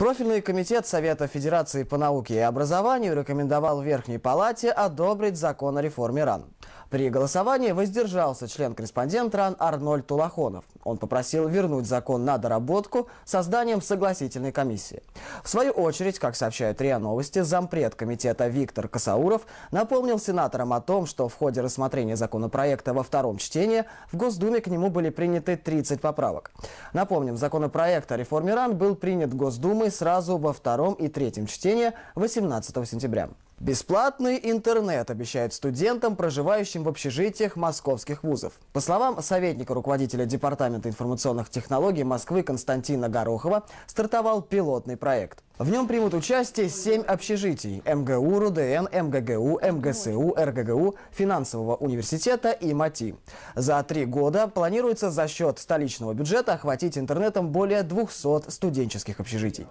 Профильный комитет Совета Федерации по науке и образованию рекомендовал Верхней Палате одобрить закон о реформе РАН. При голосовании воздержался член-корреспондент РАН Арнольд Тулахонов. Он попросил вернуть закон на доработку созданием согласительной комиссии. В свою очередь, как сообщает РИА Новости, зампред комитета Виктор Касауров напомнил сенаторам о том, что в ходе рассмотрения законопроекта во втором чтении в Госдуме к нему были приняты 30 поправок. Напомним, законопроект о реформе РАН был принят Госдумой сразу во втором и третьем чтении 18 сентября. Бесплатный интернет обещают студентам, проживающим в общежитиях московских вузов. По словам советника руководителя департамента Департамента информационных технологий Москвы Константина Горохова стартовал пилотный проект. В нем примут участие семь общежитий – МГУ, РУДН, МГГУ, МГСУ, РГГУ, Финансового университета и МАТИ. За три года планируется за счет столичного бюджета охватить интернетом более 200 студенческих общежитий.